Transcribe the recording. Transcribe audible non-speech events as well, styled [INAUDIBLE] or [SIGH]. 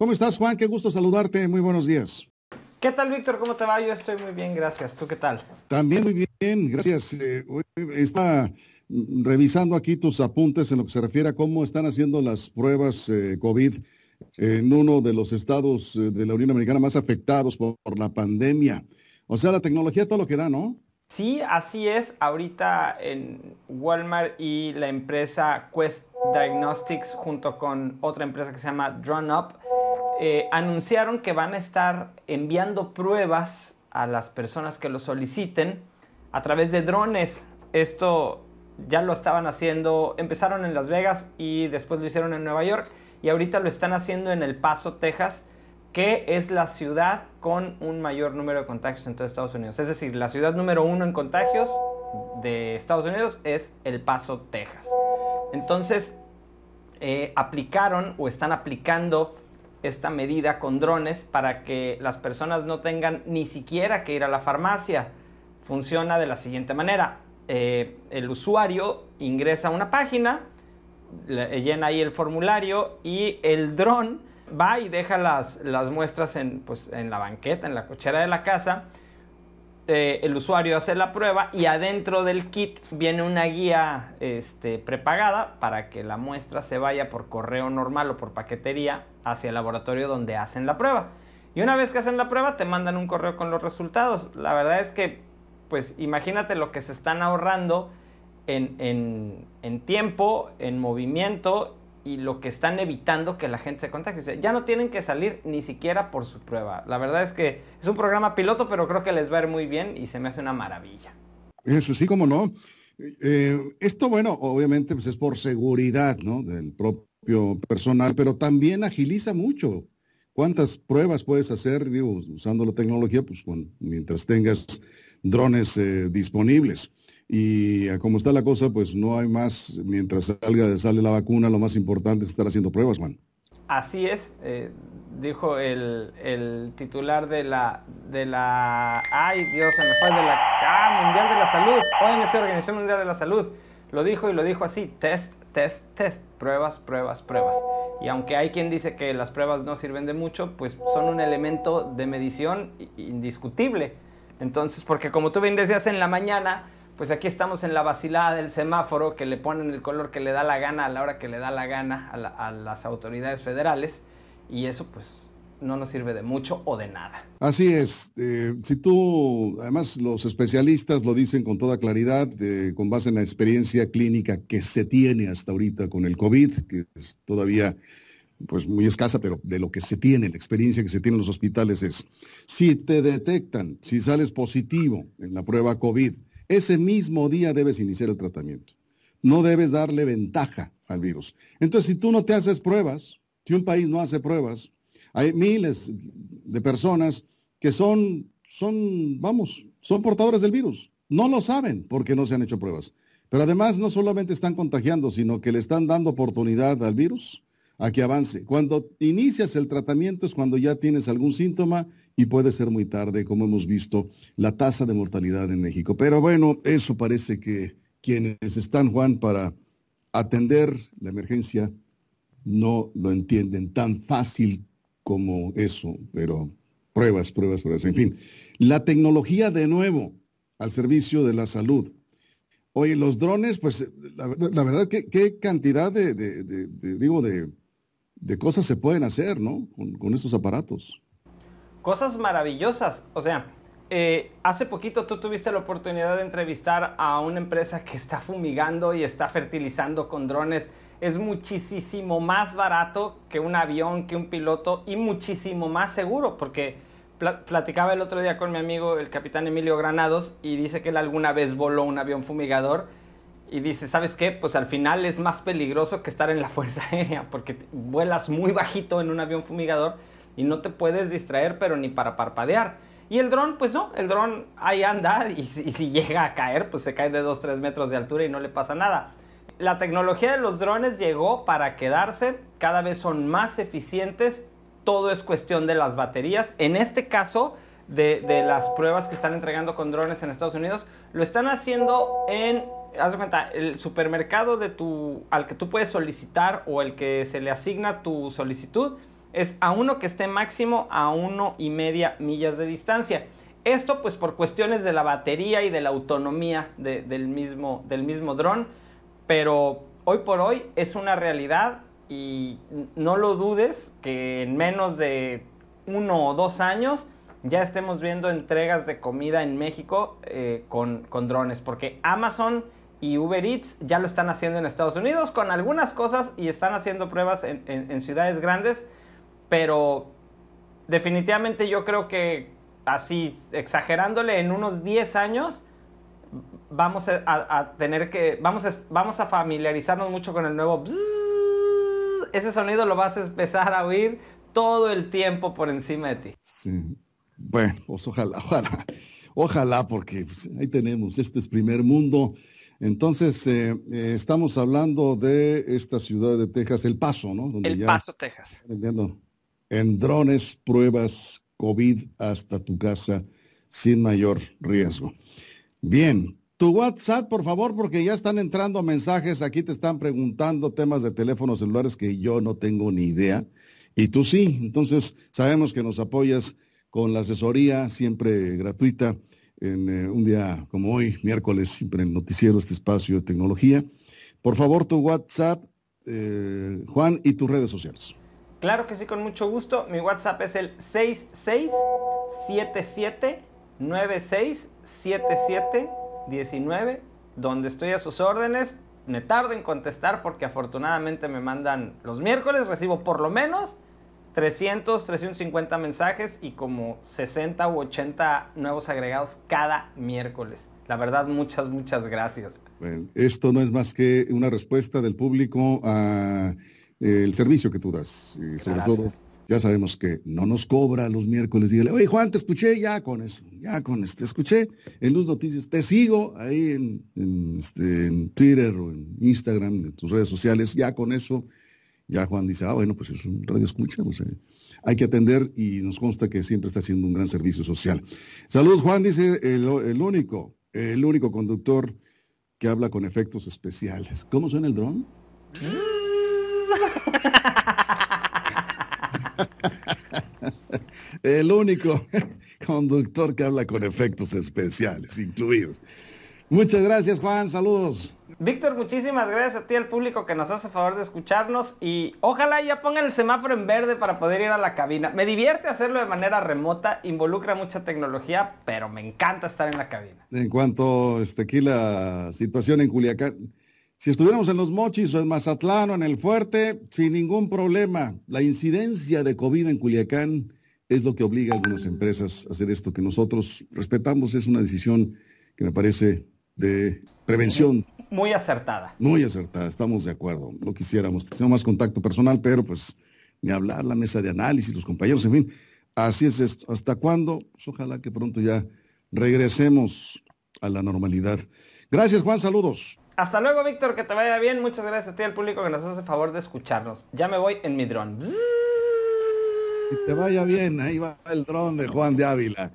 ¿Cómo estás, Juan? Qué gusto saludarte. Muy buenos días. ¿Qué tal, Víctor? ¿Cómo te va? Yo estoy muy bien, gracias. ¿Tú qué tal? También muy bien, gracias. Eh, está revisando aquí tus apuntes en lo que se refiere a cómo están haciendo las pruebas eh, COVID en uno de los estados eh, de la Unión Americana más afectados por, la pandemia. O sea, la tecnología todo lo que da, ¿no? Sí, así es. Ahorita en Walmart y la empresa Quest Diagnostics junto con otra empresa que se llama Drone Up eh, anunciaron que van a estar enviando pruebas a las personas que lo soliciten a través de drones. Esto ya lo estaban haciendo, empezaron en Las Vegas y después lo hicieron en Nueva York y ahorita lo están haciendo en El Paso, Texas, que es la ciudad con un mayor número de contagios en todo Estados Unidos. Es decir, la ciudad número uno en contagios de Estados Unidos es El Paso, Texas. Entonces, eh, aplicaron o están aplicando esta medida con drones para que las personas no tengan ni siquiera que ir a la farmacia. Funciona de la siguiente manera. Eh, el usuario ingresa a una página, llena ahí el formulario y el dron va y deja las, muestras pues, en la banqueta, en la cochera de la casa este, el usuario hace la prueba y adentro del kit viene una guía este, prepagada para que la muestra se vaya por correo normal o por paquetería hacia el laboratorio donde hacen la prueba. Y una vez que hacen la prueba te mandan un correo con los resultados. La verdad es que, pues imagínate lo que se están ahorrando en, en tiempo, en movimiento y lo que están evitando que la gente se contagie. O sea, ya no tienen que salir ni siquiera por su prueba. La verdad es que es un programa piloto, pero creo que les va a ir muy bien y se me hace una maravilla. Eso sí, como no. Eh, esto, bueno, obviamente pues es por seguridad del propio personal, pero también agiliza mucho. ¿Cuántas pruebas puedes hacer usando la tecnología pues, mientras tengas drones eh, disponibles? Y como está la cosa, pues no hay más, mientras salga, sale la vacuna, lo más importante es estar haciendo pruebas, Juan. Así es, eh, dijo el, el, titular de la, de la, ay Dios, se me fue, de la ah, Mundial de la Salud, OMC, Organización Mundial de la Salud, lo dijo y lo dijo así, test, test, test, pruebas, pruebas, pruebas. Y aunque hay quien dice que las pruebas no sirven de mucho, pues son un elemento de medición indiscutible. Entonces, porque como tú bien decías en la mañana, pues aquí estamos en la vacilada del semáforo que le ponen el color que le da la gana a la hora que le da la gana a, las autoridades federales y eso pues no nos sirve de mucho o de nada. Así es. Eh, si tú, además los especialistas lo dicen con toda claridad, eh, con base en la experiencia clínica que se tiene hasta ahorita con el COVID, que es todavía pues muy escasa, pero de lo que se tiene, la experiencia que se tiene en los hospitales es, si te detectan, si sales positivo en la prueba COVID, ese mismo día debes iniciar el tratamiento. No debes darle ventaja al virus. Entonces, si tú no te haces pruebas, si un país no hace pruebas, hay miles de personas que son, son, vamos, son portadores del virus. No lo saben porque no se han hecho pruebas. Pero además no solamente están contagiando, sino que le están dando oportunidad al virus a que avance. Cuando inicias el tratamiento es cuando ya tienes algún síntoma y puede ser muy tarde, como hemos visto, la tasa de mortalidad en México. Pero bueno, eso parece que quienes están, Juan, para atender la emergencia no lo entienden tan fácil como eso, pero pruebas, pruebas, pruebas. En fin, la tecnología de nuevo al servicio de la salud. Oye, los drones, pues la, verdad, ¿qué, qué cantidad de, digo, de, cosas se pueden hacer, ¿no? Con, con estos aparatos cosas maravillosas. O sea, eh, hace poquito tú tuviste la oportunidad de entrevistar a una empresa que está fumigando y está fertilizando con drones. Es muchísimo más barato que un avión, que un piloto y muchísimo más seguro porque platicaba el otro día con mi amigo el capitán Emilio Granados y dice que él alguna vez voló un avión fumigador y dice, ¿sabes qué? Pues al final es más peligroso que estar en la [LAUGHS] Fuerza Aérea porque vuelas muy bajito en un avión fumigador y no te puedes distraer, pero ni para parpadear. Y el dron, pues no, el dron ahí anda [LAUGHS] y, si, llega a caer, pues se cae de 2-3 metros de altura y no le pasa nada. La tecnología de los drones llegó para quedarse, cada vez son más eficientes, todo es cuestión de las baterías. En este caso, de, las pruebas que están entregando con drones en Estados Unidos, lo están haciendo en haz de cuenta, el supermercado de tu, al que tú puedes solicitar o el que se le asigna tu solicitud es a uno que esté máximo a uno y media millas de distancia. Esto pues por cuestiones de la batería y de la autonomía del mismo, del mismo dron, pero hoy por hoy es una realidad y no lo dudes que en menos de uno o dos años ya estemos viendo entregas de comida en México eh, con, drones, porque Amazon y Uber Eats ya lo están haciendo en Estados Unidos con algunas cosas y están haciendo pruebas en ciudades grandes pero definitivamente yo creo que así, exagerándole, en unos 10 años vamos a, tener que, vamos vamos a familiarizarnos mucho con el nuevo... Ese sonido lo vas a empezar a oír todo el tiempo por encima de ti. Sí. Bueno, pues ojalá, ojalá, ojalá, porque pues, ahí tenemos, este es primer mundo. Entonces, eh, eh, estamos hablando de esta ciudad de Texas, El Paso, ¿no? el Paso, Texas. Entiendo en drones, pruebas COVID hasta tu casa sin mayor riesgo. Bien, tu WhatsApp, por favor, porque ya están entrando mensajes, aquí te están preguntando temas de teléfonos celulares que yo no tengo ni idea, y tú sí, entonces sabemos que nos apoyas con la asesoría siempre gratuita en eh, un día como hoy, miércoles, siempre en el noticiero, este espacio de tecnología. Por favor, tu WhatsApp, eh, Juan, y tus redes sociales. Claro que sí, con mucho gusto. Mi WhatsApp es el 6677967719, donde estoy a sus órdenes. Me tardo en contestar porque afortunadamente me mandan los miércoles, recibo por lo menos 300, 350 mensajes y como 60 u 80 nuevos agregados cada miércoles. La verdad, muchas, muchas gracias. Bueno, esto no es más que una respuesta del público a el servicio que tú das. y sobre todo, ya sabemos que no nos cobra los miércoles. Dígale, oye Juan, te escuché ya con eso, ya con este, escuché en Luz Noticias, te sigo ahí en, este, Twitter o en Instagram, en tus redes sociales, ya con eso. Ya Juan dice, ah, bueno, pues es un radio escucha, pues, eh, hay que atender y nos consta que siempre está haciendo un gran servicio social. Saludos, Juan, dice el, el único, el único conductor que habla con efectos especiales. ¿Cómo suena el dron? ¿Eh? [LAUGHS] El único [LAUGHS] conductor que habla con efectos especiales incluidos. Muchas gracias, Juan. Saludos. Víctor, muchísimas gracias a ti, al público que nos hace favor de escucharnos. Y ojalá ya pongan el semáforo en verde para poder ir a la cabina. Me divierte hacerlo de manera remota, involucra mucha tecnología, pero me encanta estar en la cabina. En cuanto a este, aquí la situación en Culiacán, si estuviéramos en los Mochis o en Mazatlán o en el Fuerte, sin ningún problema. La incidencia de COVID en Culiacán es lo que obliga a algunas empresas a hacer esto que nosotros respetamos. Es una decisión que me parece de prevención. Muy acertada. Muy acertada, estamos de acuerdo. No quisiéramos, tener más contacto personal, pero pues ni hablar, la mesa de análisis, los compañeros, en fin. Así es esto. ¿Hasta cuándo? Pues, ojalá que pronto ya regresemos a la normalidad. Gracias, Juan. Saludos. Hasta luego, Víctor, que te vaya bien. Muchas gracias a ti, al público que nos hace el favor de escucharnos. Ya me voy en mi dron. Que te vaya bien, ahí va el dron de Juan de Ávila.